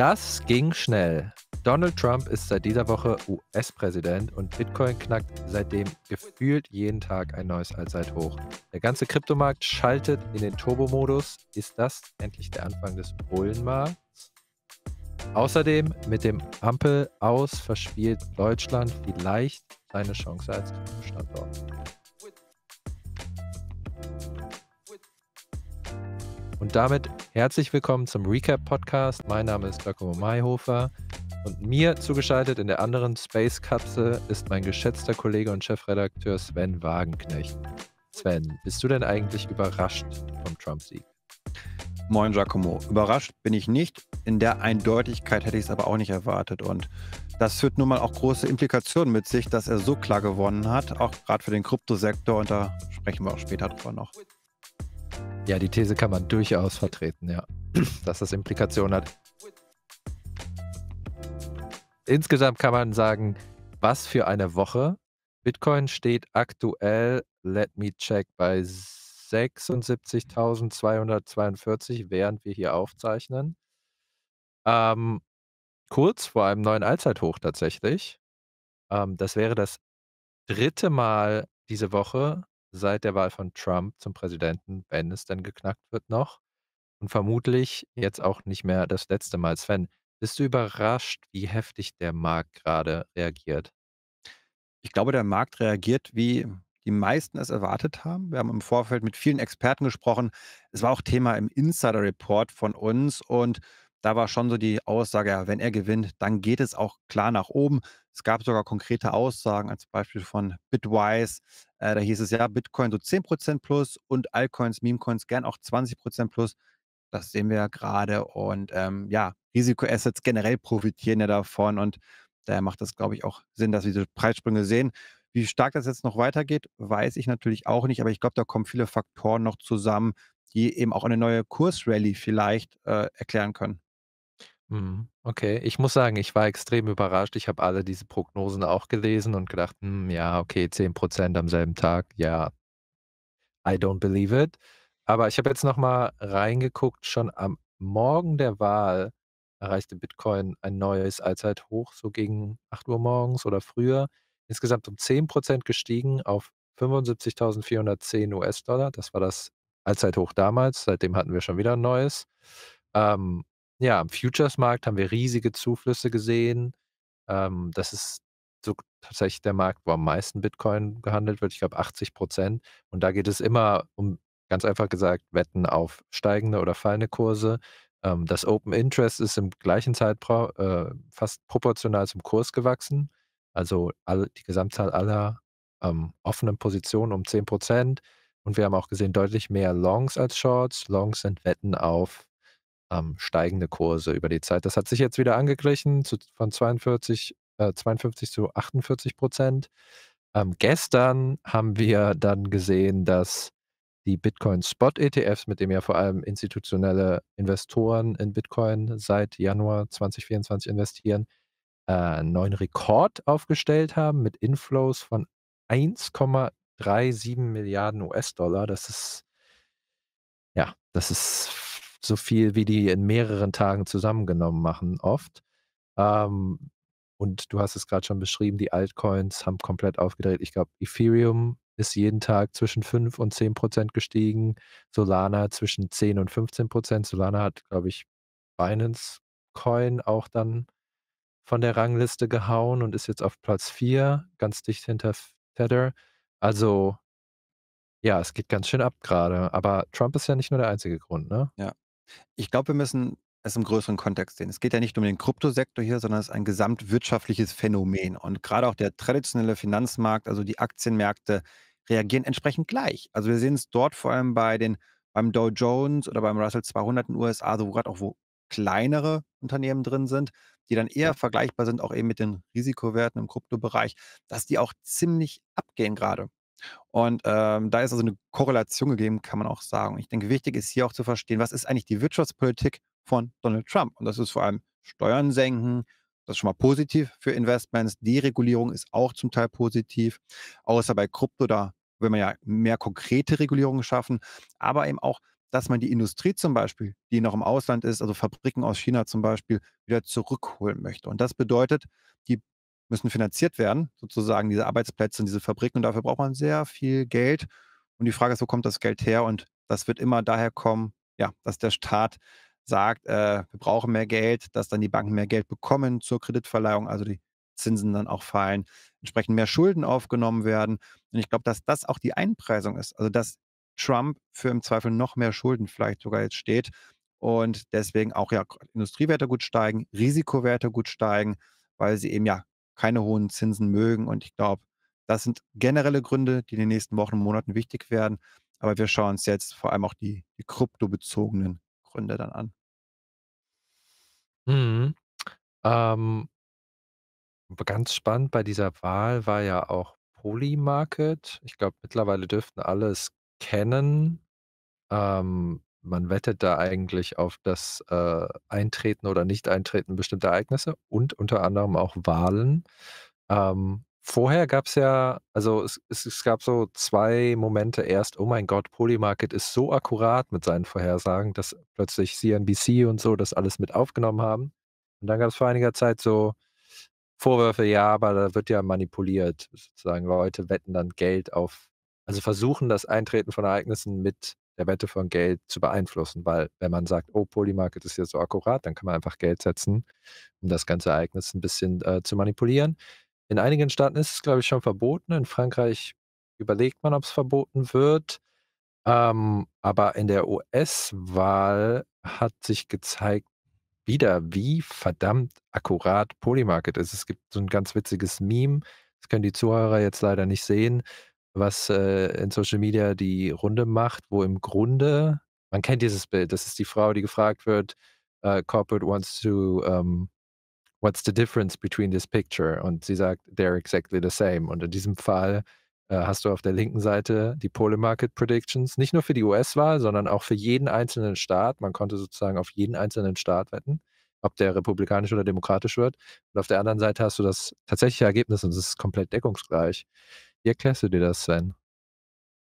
Das ging schnell. Donald Trump ist seit dieser Woche US-Präsident und Bitcoin knackt seitdem gefühlt jeden Tag ein neues Allzeithoch. Der ganze Kryptomarkt schaltet in den Turbo-Modus. Ist das endlich der Anfang des Bullenmarkts? Außerdem mit dem Ampel aus verspielt Deutschland vielleicht seine Chance als Kryptostandort. Und damit herzlich willkommen zum Recap-Podcast. Mein Name ist Giacomo Mayhofer und mir zugeschaltet in der anderen Space-Kapsel ist mein geschätzter Kollege und Chefredakteur Sven Wagenknecht. Sven, bist du denn eigentlich überrascht vom Trump-Sieg? Moin Giacomo. Überrascht bin ich nicht. In der Eindeutigkeit hätte ich es aber auch nicht erwartet. Und das führt nun mal auch große Implikationen mit sich, dass er so klar gewonnen hat, auch gerade für den Kryptosektor. Und da sprechen wir auch später drüber noch. Ja, die These kann man durchaus vertreten, ja. Dass das Implikationen hat. Insgesamt kann man sagen, was für eine Woche. Bitcoin steht aktuell, let me check, bei 76.242, während wir hier aufzeichnen. Ähm, kurz vor einem neuen Allzeithoch tatsächlich. Ähm, das wäre das dritte Mal diese Woche, seit der Wahl von Trump zum Präsidenten, wenn es denn geknackt wird noch. Und vermutlich jetzt auch nicht mehr das letzte Mal. Sven, bist du überrascht, wie heftig der Markt gerade reagiert? Ich glaube, der Markt reagiert, wie die meisten es erwartet haben. Wir haben im Vorfeld mit vielen Experten gesprochen. Es war auch Thema im Insider Report von uns und da war schon so die Aussage, ja, wenn er gewinnt, dann geht es auch klar nach oben. Es gab sogar konkrete Aussagen, als Beispiel von Bitwise. Äh, da hieß es ja, Bitcoin so 10% plus und Altcoins, Memecoins gern auch 20% plus. Das sehen wir ja gerade. Und ähm, ja, Risikoassets generell profitieren ja davon. Und daher macht das, glaube ich, auch Sinn, dass wir diese Preissprünge sehen. Wie stark das jetzt noch weitergeht, weiß ich natürlich auch nicht. Aber ich glaube, da kommen viele Faktoren noch zusammen, die eben auch eine neue Kursrally vielleicht äh, erklären können. Mhm. Okay, ich muss sagen, ich war extrem überrascht. Ich habe alle diese Prognosen auch gelesen und gedacht, hm, ja, okay, 10% am selben Tag, ja, I don't believe it. Aber ich habe jetzt nochmal reingeguckt, schon am Morgen der Wahl erreichte Bitcoin ein neues Allzeithoch, so gegen 8 Uhr morgens oder früher. Insgesamt um 10% gestiegen auf 75.410 US-Dollar. Das war das Allzeithoch damals. Seitdem hatten wir schon wieder ein neues. Ähm, ja, am Futures-Markt haben wir riesige Zuflüsse gesehen. Ähm, das ist so tatsächlich der Markt, wo am meisten Bitcoin gehandelt wird. Ich glaube 80 Prozent. Und da geht es immer um, ganz einfach gesagt, Wetten auf steigende oder fallende Kurse. Ähm, das Open Interest ist im gleichen Zeitraum äh, fast proportional zum Kurs gewachsen. Also all, die Gesamtzahl aller ähm, offenen Positionen um 10 Prozent. Und wir haben auch gesehen, deutlich mehr Longs als Shorts. Longs sind Wetten auf ähm, steigende Kurse über die Zeit. Das hat sich jetzt wieder angeglichen zu, von 42, äh, 52 zu 48 Prozent. Ähm, gestern haben wir dann gesehen, dass die Bitcoin Spot ETFs, mit dem ja vor allem institutionelle Investoren in Bitcoin seit Januar 2024 investieren, äh, einen neuen Rekord aufgestellt haben mit Inflows von 1,37 Milliarden US-Dollar. Das ist ja, das ist so viel, wie die in mehreren Tagen zusammengenommen machen, oft. Ähm, und du hast es gerade schon beschrieben, die Altcoins haben komplett aufgedreht. Ich glaube, Ethereum ist jeden Tag zwischen 5 und 10 Prozent gestiegen, Solana zwischen 10 und 15 Prozent. Solana hat, glaube ich, Binance Coin auch dann von der Rangliste gehauen und ist jetzt auf Platz 4, ganz dicht hinter Tether. Also, ja, es geht ganz schön ab gerade. Aber Trump ist ja nicht nur der einzige Grund, ne? Ja, ich glaube, wir müssen es im größeren Kontext sehen. Es geht ja nicht nur um den Kryptosektor hier, sondern es ist ein gesamtwirtschaftliches Phänomen. Und gerade auch der traditionelle Finanzmarkt, also die Aktienmärkte, reagieren entsprechend gleich. Also wir sehen es dort vor allem bei den, beim Dow Jones oder beim Russell 200 in den USA, so gerade auch wo kleinere Unternehmen drin sind, die dann eher ja. vergleichbar sind, auch eben mit den Risikowerten im Kryptobereich, dass die auch ziemlich abgehen gerade. Und ähm, da ist also eine Korrelation gegeben, kann man auch sagen. Ich denke, wichtig ist hier auch zu verstehen, was ist eigentlich die Wirtschaftspolitik von Donald Trump? Und das ist vor allem Steuern senken, das ist schon mal positiv für Investments. Deregulierung ist auch zum Teil positiv, außer bei Krypto, da will man ja mehr konkrete Regulierungen schaffen, aber eben auch, dass man die Industrie zum Beispiel, die noch im Ausland ist, also Fabriken aus China zum Beispiel, wieder zurückholen möchte. Und das bedeutet, die müssen finanziert werden, sozusagen diese Arbeitsplätze und diese Fabriken. Und dafür braucht man sehr viel Geld. Und die Frage ist, wo kommt das Geld her? Und das wird immer daher kommen, ja, dass der Staat sagt, äh, wir brauchen mehr Geld, dass dann die Banken mehr Geld bekommen zur Kreditverleihung, also die Zinsen dann auch fallen, entsprechend mehr Schulden aufgenommen werden. Und ich glaube, dass das auch die Einpreisung ist. Also dass Trump für im Zweifel noch mehr Schulden vielleicht sogar jetzt steht und deswegen auch ja Industriewerte gut steigen, Risikowerte gut steigen, weil sie eben ja keine hohen Zinsen mögen. Und ich glaube, das sind generelle Gründe, die in den nächsten Wochen und Monaten wichtig werden. Aber wir schauen uns jetzt vor allem auch die, die kryptobezogenen Gründe dann an. Mhm. Ähm, ganz spannend bei dieser Wahl war ja auch Polymarket. Ich glaube, mittlerweile dürften alle es kennen. Ähm, man wettet da eigentlich auf das äh, Eintreten oder Nicht-Eintreten bestimmter Ereignisse und unter anderem auch Wahlen. Ähm, vorher gab es ja, also es, es, es, gab so zwei Momente erst, oh mein Gott, Polymarket ist so akkurat mit seinen Vorhersagen, dass plötzlich CNBC und so das alles mit aufgenommen haben. Und dann gab es vor einiger Zeit so Vorwürfe, ja, aber da wird ja manipuliert, sozusagen Leute wetten dann Geld auf, also versuchen das Eintreten von Ereignissen mit der Wette von Geld zu beeinflussen, weil wenn man sagt, oh, Polymarket ist ja so akkurat, dann kann man einfach Geld setzen, um das ganze Ereignis ein bisschen äh, zu manipulieren. In einigen Staaten ist es, glaube ich, schon verboten. In Frankreich überlegt man, ob es verboten wird. Ähm, aber in der US-Wahl hat sich gezeigt, wieder, wie verdammt akkurat Polymarket ist. Es gibt so ein ganz witziges Meme, das können die Zuhörer jetzt leider nicht sehen was äh, in Social Media die Runde macht, wo im Grunde, man kennt dieses Bild, das ist die Frau, die gefragt wird, uh, Corporate wants to, um, ähm, what's the difference between this picture? Und sie sagt, they're exactly the same. Und in diesem Fall äh, hast du auf der linken Seite die Polemarket Predictions, nicht nur für die US-Wahl, sondern auch für jeden einzelnen Staat. Man konnte sozusagen auf jeden einzelnen Staat wetten ob der republikanisch oder demokratisch wird. Und auf der anderen Seite hast du das tatsächliche Ergebnis und es ist komplett deckungsgleich. Wie erklärst du dir das denn?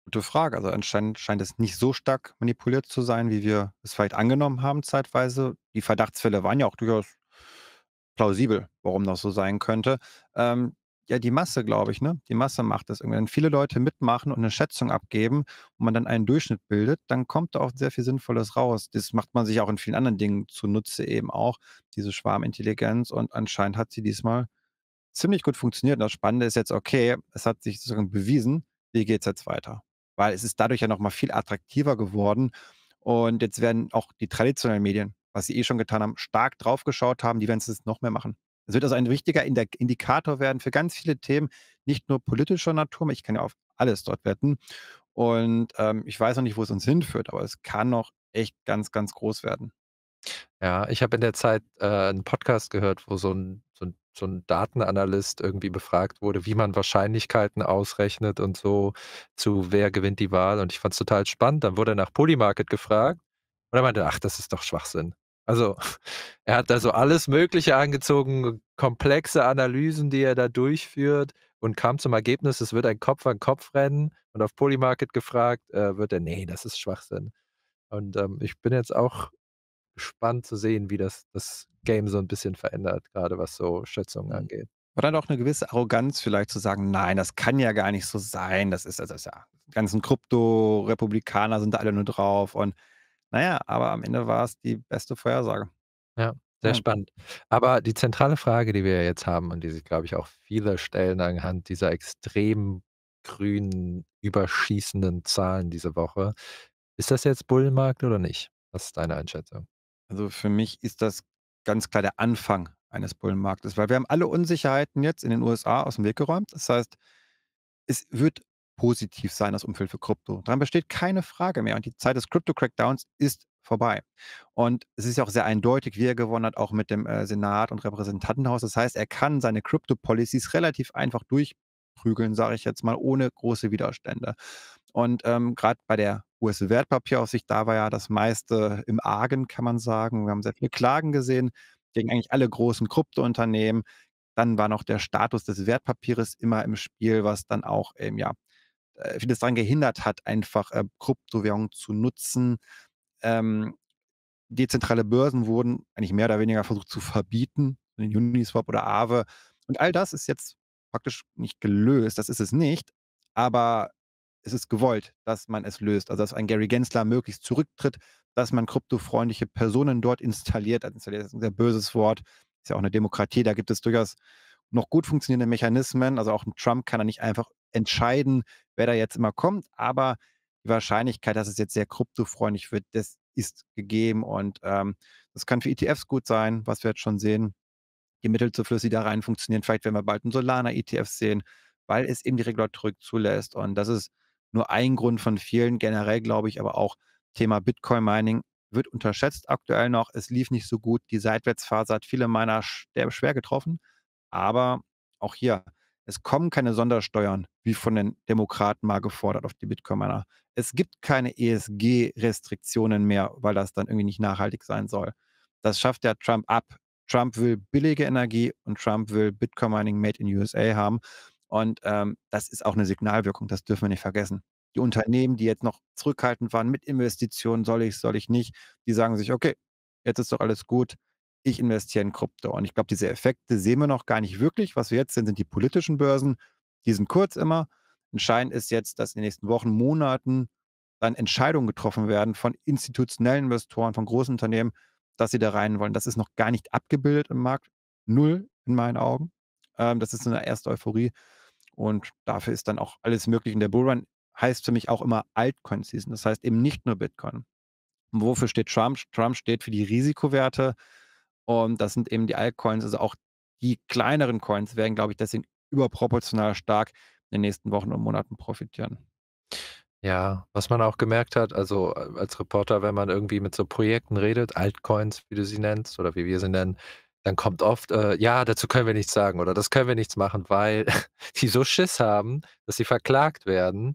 Gute Frage. Also anscheinend scheint es nicht so stark manipuliert zu sein, wie wir es vielleicht angenommen haben zeitweise. Die Verdachtsfälle waren ja auch durchaus plausibel, warum das so sein könnte. Ähm, ja, die Masse, glaube ich, ne? Die Masse macht das irgendwie. Wenn viele Leute mitmachen und eine Schätzung abgeben und man dann einen Durchschnitt bildet, dann kommt da auch sehr viel Sinnvolles raus. Das macht man sich auch in vielen anderen Dingen zunutze eben auch, diese Schwarmintelligenz. Und anscheinend hat sie diesmal ziemlich gut funktioniert. Und das Spannende ist jetzt, okay, es hat sich sozusagen bewiesen, wie geht es jetzt weiter? Weil es ist dadurch ja nochmal viel attraktiver geworden. Und jetzt werden auch die traditionellen Medien, was sie eh schon getan haben, stark draufgeschaut haben, die werden es jetzt noch mehr machen. Es wird also ein wichtiger Indikator werden für ganz viele Themen, nicht nur politischer Natur, ich kann ja auf alles dort wetten. Und ähm, ich weiß noch nicht, wo es uns hinführt, aber es kann noch echt ganz, ganz groß werden. Ja, ich habe in der Zeit äh, einen Podcast gehört, wo so ein, so, ein, so ein Datenanalyst irgendwie befragt wurde, wie man Wahrscheinlichkeiten ausrechnet und so zu wer gewinnt die Wahl. Und ich fand es total spannend. Dann wurde er nach Polymarket gefragt und er meinte, ach, das ist doch Schwachsinn. Also er hat da so alles Mögliche angezogen, komplexe Analysen, die er da durchführt und kam zum Ergebnis, es wird ein Kopf an Kopf rennen und auf Polymarket gefragt, äh, wird er, nee, das ist Schwachsinn. Und ähm, ich bin jetzt auch gespannt zu sehen, wie das, das Game so ein bisschen verändert, gerade was so Schätzungen mhm. angeht. War dann auch eine gewisse Arroganz vielleicht zu sagen, nein, das kann ja gar nicht so sein, das ist, also ist ja, die ganzen Krypto-Republikaner sind da alle nur drauf und naja, aber am Ende war es die beste Vorhersage. Ja, sehr ja. spannend. Aber die zentrale Frage, die wir jetzt haben und die sich, glaube ich, auch viele stellen anhand dieser extrem grünen, überschießenden Zahlen diese Woche, ist das jetzt Bullenmarkt oder nicht? Was ist deine Einschätzung? Also für mich ist das ganz klar der Anfang eines Bullenmarktes, weil wir haben alle Unsicherheiten jetzt in den USA aus dem Weg geräumt. Das heißt, es wird positiv sein, das Umfeld für Krypto. Daran besteht keine Frage mehr. Und die Zeit des crypto crackdowns ist vorbei. Und es ist ja auch sehr eindeutig, wie er gewonnen hat, auch mit dem äh, Senat und Repräsentantenhaus. Das heißt, er kann seine crypto policies relativ einfach durchprügeln, sage ich jetzt mal, ohne große Widerstände. Und ähm, gerade bei der US-Wertpapieraufsicht, da war ja das meiste im Argen, kann man sagen. Wir haben sehr viele Klagen gesehen gegen eigentlich alle großen Kryptounternehmen. Dann war noch der Status des Wertpapieres immer im Spiel, was dann auch ähm, ja, äh, vieles daran gehindert hat, einfach äh, Kryptowährungen zu nutzen. Ähm, dezentrale Börsen wurden eigentlich mehr oder weniger versucht zu verbieten, Uniswap oder Aave. Und all das ist jetzt praktisch nicht gelöst, das ist es nicht. Aber es ist gewollt, dass man es löst. Also dass ein Gary Gensler möglichst zurücktritt, dass man kryptofreundliche Personen dort installiert. Das ist ein sehr böses Wort. Ist ja auch eine Demokratie. Da gibt es durchaus noch gut funktionierende Mechanismen. Also auch ein Trump kann da nicht einfach entscheiden, wer da jetzt immer kommt. Aber die Wahrscheinlichkeit, dass es jetzt sehr kryptofreundlich wird, das ist gegeben. Und ähm, das kann für ETFs gut sein, was wir jetzt schon sehen. Die Mittelzuflüsse, die da rein funktionieren. Vielleicht werden wir bald einen Solana-ETF sehen, weil es eben die Regulatorik zulässt. Und das ist nur ein Grund von vielen. Generell glaube ich aber auch, Thema Bitcoin-Mining wird unterschätzt aktuell noch. Es lief nicht so gut. Die Seitwärtsphase hat viele meiner schwer getroffen. Aber auch hier, es kommen keine Sondersteuern, wie von den Demokraten mal gefordert auf die Bitcoin-Miner. Es gibt keine ESG-Restriktionen mehr, weil das dann irgendwie nicht nachhaltig sein soll. Das schafft ja Trump ab. Trump will billige Energie und Trump will Bitcoin Mining made in USA haben. Und ähm, das ist auch eine Signalwirkung, das dürfen wir nicht vergessen. Die Unternehmen, die jetzt noch zurückhaltend waren mit Investitionen, soll ich, soll ich nicht, die sagen sich, okay, jetzt ist doch alles gut, ich investiere in Krypto. Und ich glaube, diese Effekte sehen wir noch gar nicht wirklich. Was wir jetzt sehen, sind die politischen Börsen, die sind kurz immer. Entscheidend ist jetzt, dass in den nächsten Wochen, Monaten dann Entscheidungen getroffen werden von institutionellen Investoren, von großen Unternehmen, dass sie da rein wollen. Das ist noch gar nicht abgebildet im Markt. Null in meinen Augen. Ähm, das ist so eine erste Euphorie. Und dafür ist dann auch alles möglich. Und der Bullrun heißt für mich auch immer Altcoin Season. Das heißt eben nicht nur Bitcoin. Und wofür steht Trump? Trump steht für die Risikowerte. Und das sind eben die Altcoins. Also auch die kleineren Coins werden, glaube ich, deswegen überproportional stark in den nächsten Wochen und Monaten profitieren. Ja, was man auch gemerkt hat, also äh, als Reporter, wenn man irgendwie mit so Projekten redet, Altcoins, wie du sie nennst oder wie wir sie nennen, dann kommt oft, äh, ja, dazu können wir nichts sagen oder das können wir nichts machen, weil die so Schiss haben, dass sie verklagt werden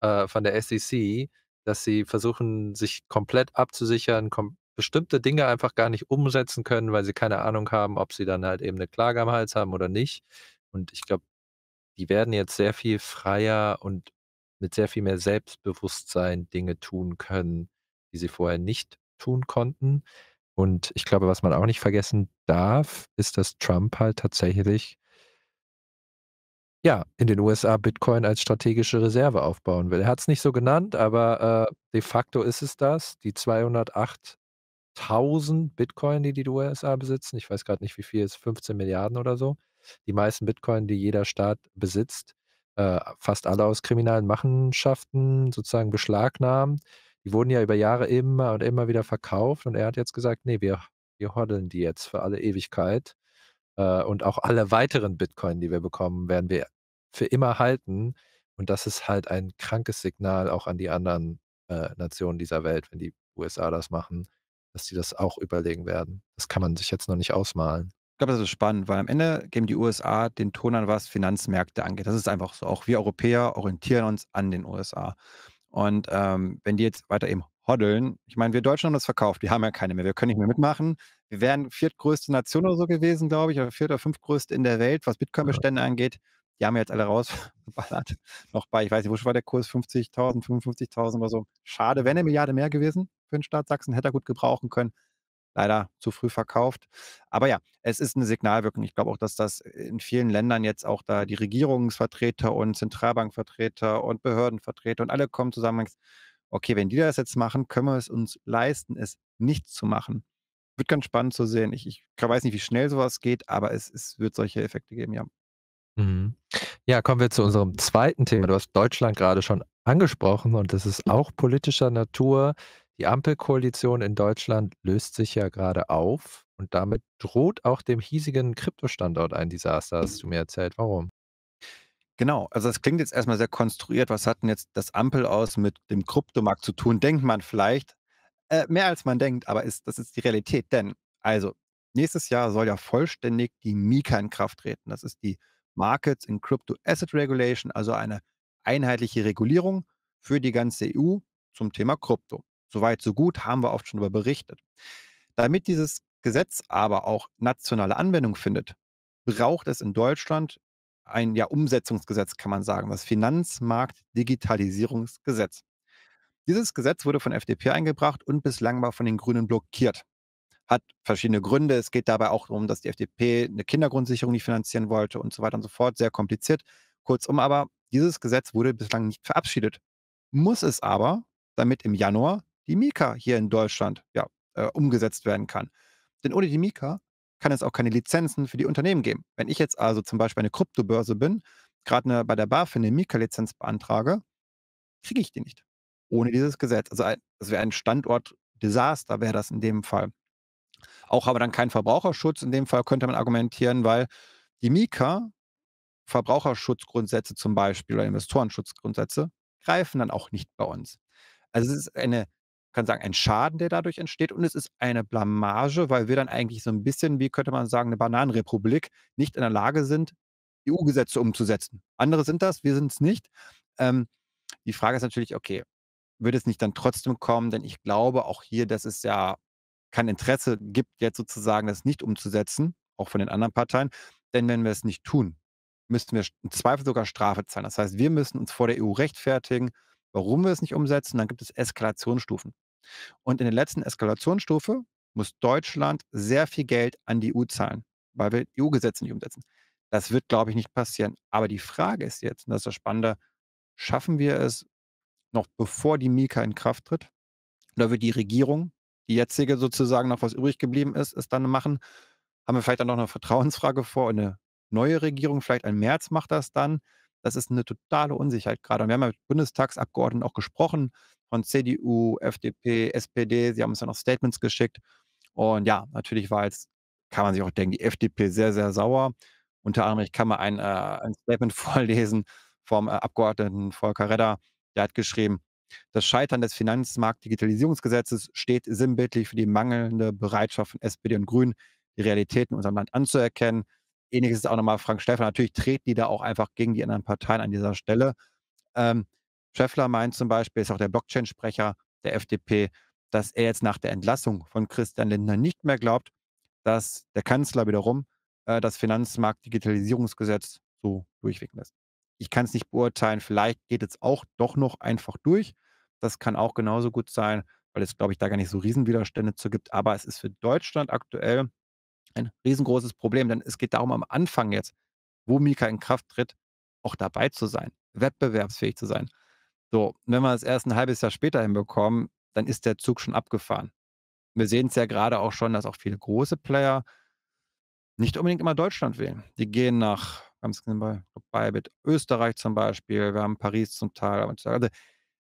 äh, von der SEC, dass sie versuchen, sich komplett abzusichern, kom bestimmte Dinge einfach gar nicht umsetzen können, weil sie keine Ahnung haben, ob sie dann halt eben eine Klage am Hals haben oder nicht. Und ich glaube, die werden jetzt sehr viel freier und mit sehr viel mehr Selbstbewusstsein Dinge tun können, die sie vorher nicht tun konnten. Und ich glaube, was man auch nicht vergessen darf, ist, dass Trump halt tatsächlich ja, in den USA Bitcoin als strategische Reserve aufbauen will. Er hat es nicht so genannt, aber äh, de facto ist es das. Die 208.000 Bitcoin, die die USA besitzen, ich weiß gerade nicht, wie viel es ist, 15 Milliarden oder so. Die meisten Bitcoin, die jeder Staat besitzt, äh, fast alle aus kriminalen Machenschaften sozusagen beschlagnahmen die wurden ja über Jahre immer und immer wieder verkauft und er hat jetzt gesagt, nee, wir, wir hodeln die jetzt für alle Ewigkeit äh, und auch alle weiteren Bitcoin, die wir bekommen, werden wir für immer halten und das ist halt ein krankes Signal auch an die anderen äh, Nationen dieser Welt, wenn die USA das machen, dass die das auch überlegen werden. Das kann man sich jetzt noch nicht ausmalen. Ich glaube, das ist spannend, weil am Ende geben die USA den Ton an, was Finanzmärkte angeht. Das ist einfach so. Auch wir Europäer orientieren uns an den USA. Und ähm, wenn die jetzt weiter eben hoddeln, ich meine, wir Deutschen haben das verkauft, wir haben ja keine mehr, wir können nicht mehr mitmachen. Wir wären viertgrößte Nation oder so gewesen, glaube ich, oder viert oder fünftgrößte in der Welt, was Bitcoin-Bestände angeht. Die haben jetzt alle rausgeballert. Noch bei, ich weiß nicht, wo war der Kurs, 50.000, 55.000 oder so. Schade, wäre eine Milliarde mehr gewesen für den Staat Sachsen, hätte er gut gebrauchen können leider zu früh verkauft. Aber ja, es ist eine Signalwirkung. Ich glaube auch, dass das in vielen Ländern jetzt auch da die Regierungsvertreter und Zentralbankvertreter und Behördenvertreter und alle kommen zusammen und okay, wenn die das jetzt machen, können wir es uns leisten, es nicht zu machen. Wird ganz spannend zu sehen. Ich, ich weiß nicht, wie schnell sowas geht, aber es, es wird solche Effekte geben, ja. Mhm. Ja, kommen wir zu unserem zweiten Thema. Du hast Deutschland gerade schon angesprochen und das ist mhm. auch politischer Natur. Die Ampelkoalition in Deutschland löst sich ja gerade auf und damit droht auch dem hiesigen Kryptostandort ein Desaster, hast du mir erzählt. Warum? Genau, also das klingt jetzt erstmal sehr konstruiert. Was hat denn jetzt das Ampel aus mit dem Kryptomarkt zu tun? Denkt man vielleicht äh, mehr als man denkt, aber ist, das ist die Realität. Denn, also, nächstes Jahr soll ja vollständig die Mika in Kraft treten. Das ist die Markets in Crypto Asset Regulation, also eine einheitliche Regulierung für die ganze EU zum Thema Krypto. Soweit, so gut, haben wir oft schon darüber berichtet. Damit dieses Gesetz aber auch nationale Anwendung findet, braucht es in Deutschland ein ja, Umsetzungsgesetz, kann man sagen, das Finanzmarkt-Digitalisierungsgesetz. Dieses Gesetz wurde von FDP eingebracht und bislang war von den Grünen blockiert. Hat verschiedene Gründe. Es geht dabei auch darum, dass die FDP eine Kindergrundsicherung nicht finanzieren wollte und so weiter und so fort. Sehr kompliziert. Kurzum aber, dieses Gesetz wurde bislang nicht verabschiedet. Muss es aber, damit im Januar die Mika hier in Deutschland ja, äh, umgesetzt werden kann. Denn ohne die Mika kann es auch keine Lizenzen für die Unternehmen geben. Wenn ich jetzt also zum Beispiel eine Kryptobörse bin, gerade ne, bei der BaFin eine Mika-Lizenz beantrage, kriege ich die nicht. Ohne dieses Gesetz. Also ein, das wäre ein Standortdesaster, wäre das in dem Fall. Auch aber dann kein Verbraucherschutz. In dem Fall könnte man argumentieren, weil die Mika Verbraucherschutzgrundsätze zum Beispiel oder Investorenschutzgrundsätze greifen dann auch nicht bei uns. Also es ist eine kann sagen, ein Schaden, der dadurch entsteht. Und es ist eine Blamage, weil wir dann eigentlich so ein bisschen, wie könnte man sagen, eine Bananenrepublik nicht in der Lage sind, EU-Gesetze umzusetzen. Andere sind das, wir sind es nicht. Ähm, die Frage ist natürlich, okay, wird es nicht dann trotzdem kommen? Denn ich glaube auch hier, dass es ja kein Interesse gibt, jetzt sozusagen das nicht umzusetzen, auch von den anderen Parteien. Denn wenn wir es nicht tun, müssten wir im Zweifel sogar Strafe zahlen. Das heißt, wir müssen uns vor der EU rechtfertigen warum wir es nicht umsetzen. Dann gibt es Eskalationsstufen. Und in der letzten Eskalationsstufe muss Deutschland sehr viel Geld an die EU zahlen, weil wir EU-Gesetze nicht umsetzen. Das wird, glaube ich, nicht passieren. Aber die Frage ist jetzt, und das ist das Spannende, schaffen wir es noch bevor die Mika in Kraft tritt? Oder wird die Regierung, die jetzige sozusagen noch was übrig geblieben ist, es dann machen? Haben wir vielleicht dann noch eine Vertrauensfrage vor? Eine neue Regierung, vielleicht ein März macht das dann. Das ist eine totale Unsicherheit gerade. Und wir haben mit Bundestagsabgeordneten auch gesprochen von CDU, FDP, SPD. Sie haben uns dann auch Statements geschickt. Und ja, natürlich war jetzt, kann man sich auch denken, die FDP sehr, sehr sauer. Unter anderem, ich kann mal ein, äh, ein Statement vorlesen vom äh, Abgeordneten Volker Redder. Der hat geschrieben, das Scheitern des Finanzmarkt-Digitalisierungsgesetzes steht sinnbildlich für die mangelnde Bereitschaft von SPD und Grünen, die Realitäten in unserem Land anzuerkennen, ähnliches ist auch nochmal Frank Schäffler. Natürlich treten die da auch einfach gegen die anderen Parteien an dieser Stelle. Ähm, Schäffler meint zum Beispiel, ist auch der Blockchain-Sprecher der FDP, dass er jetzt nach der Entlassung von Christian Lindner nicht mehr glaubt, dass der Kanzler wiederum äh, das Finanzmarkt-Digitalisierungsgesetz so durchwinken lässt. Ich kann es nicht beurteilen, vielleicht geht es auch doch noch einfach durch. Das kann auch genauso gut sein, weil es, glaube ich, da gar nicht so Riesenwiderstände zu gibt. Aber es ist für Deutschland aktuell ein riesengroßes Problem, denn es geht darum, am Anfang jetzt, wo Mika in Kraft tritt, auch dabei zu sein, wettbewerbsfähig zu sein. So, wenn wir es erst ein halbes Jahr später hinbekommen, dann ist der Zug schon abgefahren. Wir sehen es ja gerade auch schon, dass auch viele große Player nicht unbedingt immer Deutschland wählen. Die gehen nach, ganz nebenbei, Bybit Österreich zum Beispiel, wir haben Paris zum Teil. Also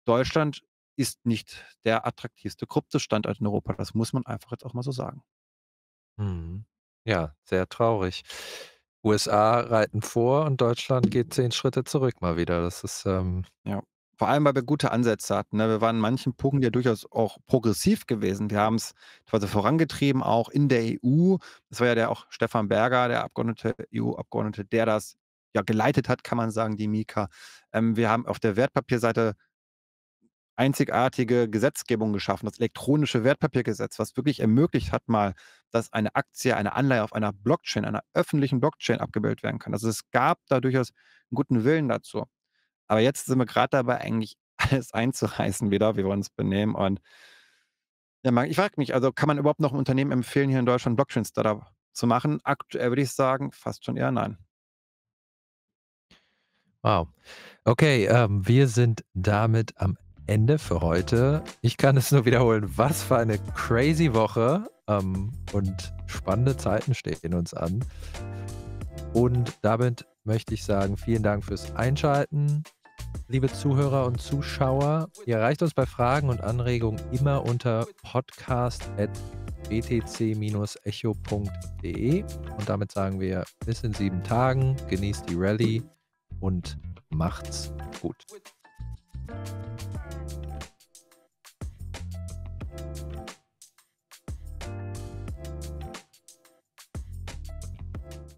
Deutschland ist nicht der attraktivste Kryptostandort in Europa. Das muss man einfach jetzt auch mal so sagen. Mhm. Ja, sehr traurig. USA reiten vor und Deutschland geht zehn Schritte zurück mal wieder. Das ist ähm, ja. Vor allem, weil wir gute Ansätze hatten. Ne? Wir waren in manchen Punkten ja durchaus auch progressiv gewesen. Wir haben es quasi vorangetrieben, auch in der EU. Das war ja der auch Stefan Berger, der Abgeordnete, EU-Abgeordnete, der das ja geleitet hat, kann man sagen, die Mika. Ähm, wir haben auf der Wertpapierseite einzigartige Gesetzgebung geschaffen, das elektronische Wertpapiergesetz, was wirklich ermöglicht hat, mal, dass eine Aktie, eine Anleihe auf einer Blockchain, einer öffentlichen Blockchain abgebildet werden kann. Also es gab da durchaus einen guten Willen dazu. Aber jetzt sind wir gerade dabei, eigentlich alles einzureißen wieder, wie wir uns benehmen. Und ja, ich frage mich, also kann man überhaupt noch ein Unternehmen empfehlen, hier in Deutschland Blockchain-Startup zu machen? Aktuell würde ich sagen, fast schon eher nein. Wow. Okay, ähm, wir sind damit am Ende für heute. Ich kann es nur wiederholen, was für eine crazy Woche ähm, und spannende Zeiten stehen uns an. Und damit möchte ich sagen, vielen Dank fürs Einschalten. Liebe Zuhörer und Zuschauer, ihr erreicht uns bei Fragen und Anregungen immer unter podcast.btc-echo.de. Und damit sagen wir bis in sieben Tagen, genießt die Rallye und macht's gut.